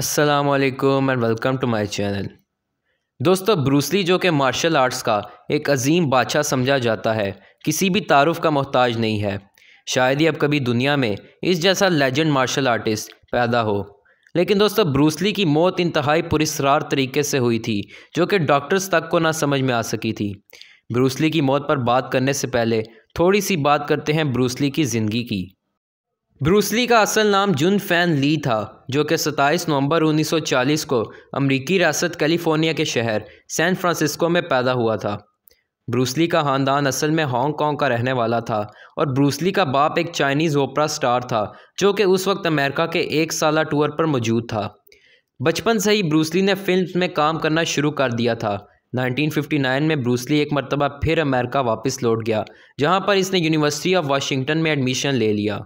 वालेकुम and welcome to my channel दोस्तों Bruce Lee जो कि मार्शल आर्ट्स का एक अजीम बादशाह समझा जाता है किसी भी तारुफ का मोहताज नहीं है शायद ही अब कभी दुनिया में इस जैसा लेजेंड मार्शल आर्टिस्ट पैदा हो लेकिन दोस्तों ब्रूसली की मौत इंतहाई पुरस्रार तरीके से हुई थी जो कि डॉक्टर्स तक को ना समझ में आ सकी थी ब्रूसली की मौत पर बात करने से पहले थोड़ी सी बात करते हैं ब्रूसली की ज़िंदगी की ब्रूसली का असल नाम जुन फैन ली था जो कि 27 नवंबर 1940 को अमरीकी रियासत कैलिफोर्निया के शहर सैन फ्रांसिस्को में पैदा हुआ था ब्रूसली का ख़ानदान असल में कॉन्ग का रहने वाला था और ब्रूसली का बाप एक चाइनीज़ ओपरा स्टार था जो कि उस वक्त अमेरिका के एक साल टूर पर मौजूद था बचपन से ही ब्रूसली ने फिल्म में काम करना शुरू कर दिया था 1959 में ब्रूसली एक मरतबा फिर अमेरिका वापस लौट गया जहां पर इसने यूनिवर्सिटी ऑफ वाशिंगटन में एडमिशन ले लिया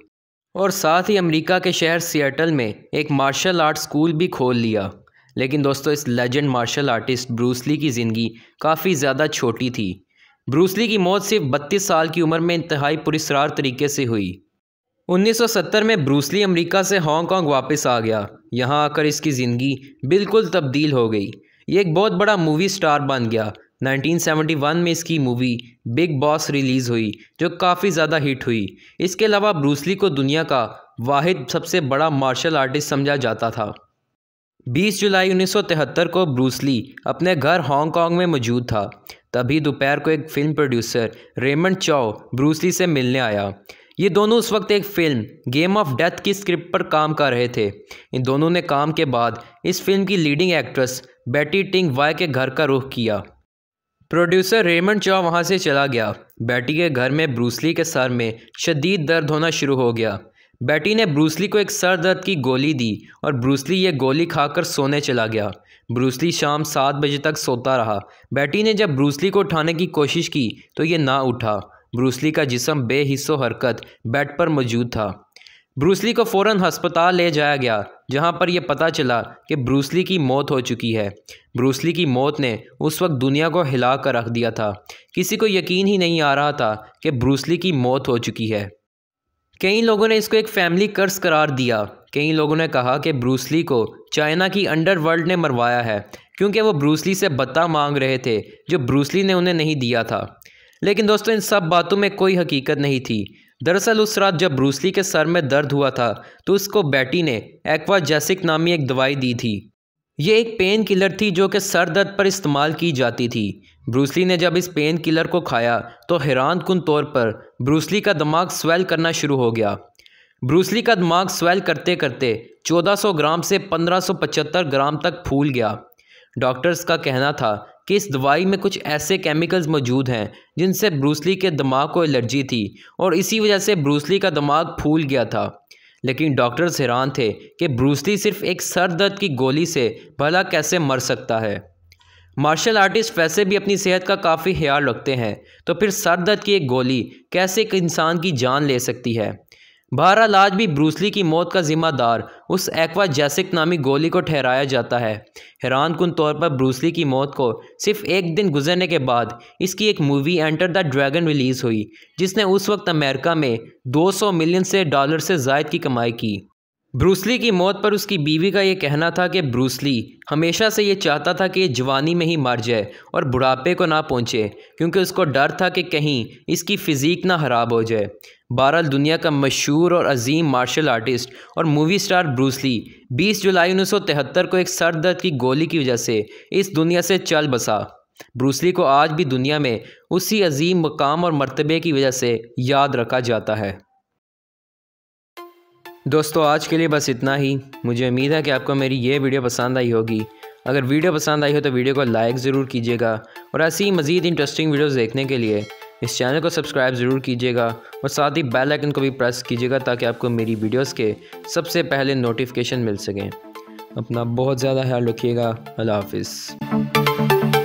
और साथ ही अमेरिका के शहर सियाटल में एक मार्शल आर्ट स्कूल भी खोल लिया लेकिन दोस्तों इस लेजेंड मार्शल आर्टिस्ट ब्रूसली की ज़िंदगी काफ़ी ज़्यादा छोटी थी ब्रूसली की मौत सिर्फ बत्तीस साल की उम्र में इंतहाई पुरस्ार तरीके से हुई 1970 में ब्रूसली अमेरिका से हांगकांग वापस आ गया यहाँ आकर इसकी ज़िंदगी बिल्कुल तब्दील हो गई ये एक बहुत बड़ा मूवी स्टार बन गया 1971 में इसकी मूवी बिग बॉस रिलीज़ हुई जो काफ़ी ज़्यादा हिट हुई इसके अलावा ब्रूसली को दुनिया का वाहिद सबसे बड़ा मार्शल आर्टिस्ट समझा जाता था 20 जुलाई 1973 को ब्रूसली अपने घर हांगकांग में मौजूद था तभी दोपहर को एक film producer Raymond Chow Bruce Lee से मिलने आया ये दोनों उस वक्त एक फ़िल्म गेम ऑफ डेथ की स्क्रिप्ट पर काम कर रहे थे इन दोनों ने काम के बाद इस फिल्म की लीडिंग एक्ट्रेस बेटी टिंग वाय के घर का रुख किया प्रोड्यूसर रेमंड चौ वहाँ से चला गया बैटी के घर में ब्रूसली के सर में शदीद दर्द होना शुरू हो गया बैटी ने ब्रूसली को एक सर दर्द की गोली दी और ब्रूसली ये गोली खाकर सोने चला गया ब्रूसली शाम सात बजे तक सोता रहा बैटी ने जब ब्रूसली को उठाने की कोशिश की तो ये ना उठा ब्रूसली का जिसम बेहिस्सो हरकत बेड पर मौजूद था ब्रूसली को फौरन अस्पताल ले जाया गया जहां पर यह पता चला कि ब्रूसली की मौत हो चुकी है ब्रूसली की मौत ने उस वक्त दुनिया को हिला कर रख दिया था किसी को यकीन ही नहीं आ रहा था कि ब्रूसली की मौत हो चुकी है कई लोगों ने इसको एक फैमिली कर्ज करार दिया कई लोगों ने कहा कि ब्रूसली को चाइना की अंडरवर्ल्ड ने मरवाया है क्योंकि वो ब्रूसली से बत्ता मांग रहे थे जो ब्रूसली ने उन्हें नहीं दिया था लेकिन दोस्तों इन सब बातों में कोई हकीकत नहीं थी दरअसल उस रात जब ब्रूसली के सर में दर्द हुआ था तो उसको बैटी ने एक्वा जैसिक नामी एक दवाई दी थी ये एक पेन किलर थी जो कि सर दर्द पर इस्तेमाल की जाती थी ब्रूसली ने जब इस पेन किलर को खाया तो हैरान कन तौर पर ब्रूसली का दिमाग स्वेल करना शुरू हो गया ब्रूसली का दिमाग स्वेल करते करते 1400 ग्राम से 1575 ग्राम तक फूल गया डॉक्टर्स का कहना था कि इस दवाई में कुछ ऐसे केमिकल्स मौजूद हैं जिनसे ब्रूसली के दिमाग को एलर्जी थी और इसी वजह से ब्रूसली का दिमाग फूल गया था लेकिन डॉक्टर्स हैरान थे कि ब्रूसली सिर्फ एक सर दर्द की गोली से भला कैसे मर सकता है मार्शल आर्टिस्ट वैसे भी अपनी सेहत का काफ़ी ख्याल रखते हैं तो फिर सर दर्द की एक गोली कैसे एक इंसान की जान ले सकती है बहरहाल आज भी ब्रूसली की मौत का जिम्मेदार उस एक्वा जैसिक नामी गोली को ठहराया जाता है हैरान कन तौर पर ब्रूसली की मौत को सिर्फ एक दिन गुजरने के बाद इसकी एक movie enter the dragon release हुई जिसने उस वक्त अमेरिका में 200 मिलियन से डॉलर से जायद की कमाई की ब्रूसली की मौत पर उसकी बीवी का ये कहना था कि ब्रूसली हमेशा से ये चाहता था कि ये जवानी में ही मर जाए और बुढ़ापे को ना पहुँचे क्योंकि उसको डर था कि कहीं इसकी फ़िज़ीक ना खराब हो जाए बहरहाल दुनिया का मशहूर और अजीम मार्शल आर्टिस्ट और मूवी स्टार ब्रूसली 20 जुलाई उन्नीस को एक सर दर्द की गोली की वजह से इस दुनिया से चल बसा ब्रूसली को आज भी दुनिया में उसी अजीम मकाम और मरतबे की वजह से याद रखा जाता है दोस्तों आज के लिए बस इतना ही मुझे उम्मीद है कि आपको मेरी ये वीडियो पसंद आई होगी अगर वीडियो पसंद आई हो तो वीडियो को लाइक ज़रूर कीजिएगा और ऐसी ही मज़ीद इंटरेस्टिंग वीडियोस देखने के लिए इस चैनल को सब्सक्राइब ज़रूर कीजिएगा और साथ ही बेल आइकन को भी प्रेस कीजिएगा ताकि आपको मेरी वीडियोस के सबसे पहले नोटिफिकेशन मिल सकें अपना बहुत ज़्यादा ख्याल रखिएगा अल्लाह हाफिज़